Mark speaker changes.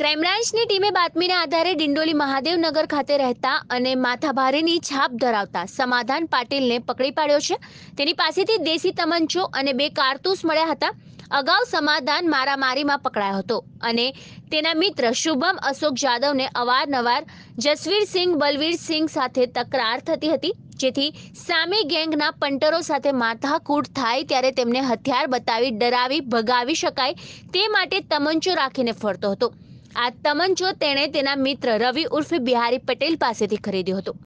Speaker 1: ક્રાઇમબ્રાન્ચની ટીમે બાતમીના આધારે ડિંડોલી મહાદેવનગર ખાતે રહેતા અને માથાભારેની છાપ ધરાવતા સમાધાન પાટીલને પકડી પાડ્યો છે તેની પાસેથી દેશી તમંચો અને બે કારતૂસ મળ્યા હતા અગાઉ સમાધાન મારામારીમાં પકડાયો હતો અને તેના મિત્ર શુભમ અશોક જાદવને અવારનવાર જસવીરસિંહ બલવીરસિંહ સાથે તકરાર થતી હતી જેથી સામે ગેંગના પંટરો સાથે માથાકૂટ થાય ત્યારે તેમને હથિયાર બતાવી ડરાવી ભગાવી શકાય તે માટે તમંચો રાખીને ફરતો હતો આ તમંચો તેણે તેના મિત્ર રવિ ઉર્ફે બિહારી પટેલ પાસેથી ખરીદ્યો હતો